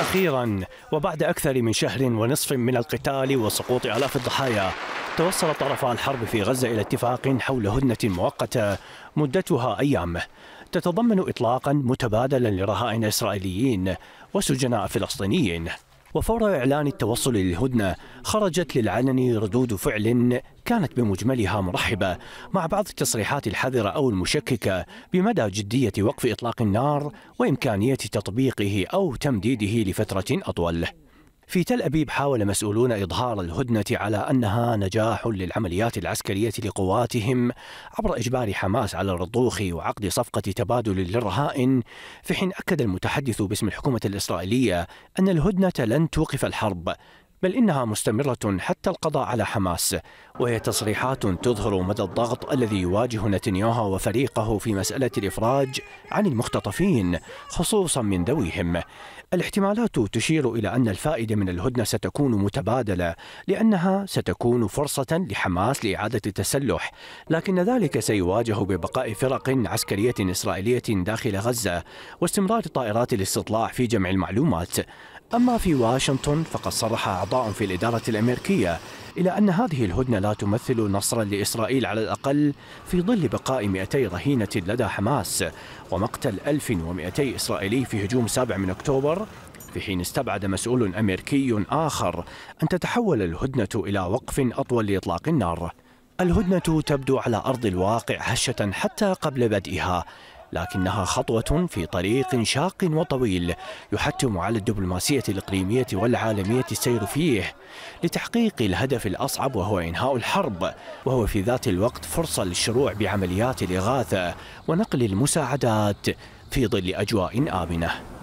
أخيرا وبعد أكثر من شهر ونصف من القتال وسقوط آلاف الضحايا توصل طرفان الحرب في غزة إلى اتفاق حول هدنة مؤقتة مدتها أيام تتضمن إطلاقا متبادلا لرهائن إسرائيليين وسجناء فلسطينيين وفور إعلان التوصل للهدنة خرجت للعلن ردود فعل كانت بمجملها مرحبة مع بعض التصريحات الحذرة أو المشككة بمدى جدية وقف إطلاق النار وإمكانية تطبيقه أو تمديده لفترة أطول في تل أبيب حاول مسؤولون إظهار الهدنة على أنها نجاح للعمليات العسكرية لقواتهم عبر إجبار حماس على الرضوخ وعقد صفقة تبادل للرهائن في حين أكد المتحدث باسم الحكومة الإسرائيلية أن الهدنة لن توقف الحرب بل إنها مستمرة حتى القضاء على حماس وهي تصريحات تظهر مدى الضغط الذي يواجه نتنياهو وفريقه في مسألة الإفراج عن المختطفين خصوصا من ذويهم الاحتمالات تشير إلى أن الفائدة من الهدنة ستكون متبادلة لأنها ستكون فرصة لحماس لإعادة التسلح لكن ذلك سيواجه ببقاء فرق عسكرية إسرائيلية داخل غزة واستمرار طائرات الاستطلاع في جمع المعلومات أما في واشنطن فقد صرح أعضاء في الإدارة الأمريكية إلى أن هذه الهدنة لا تمثل نصرا لإسرائيل على الأقل في ظل بقاء 200 رهينة لدى حماس ومقتل 1200 إسرائيلي في هجوم 7 من أكتوبر في حين استبعد مسؤول أمريكي آخر أن تتحول الهدنة إلى وقف أطول لإطلاق النار الهدنة تبدو على أرض الواقع هشة حتى قبل بدئها لكنها خطوة في طريق شاق وطويل يحتم على الدبلوماسية الإقليمية والعالمية السير فيه لتحقيق الهدف الأصعب وهو إنهاء الحرب وهو في ذات الوقت فرصة للشروع بعمليات الإغاثة ونقل المساعدات في ظل أجواء آمنة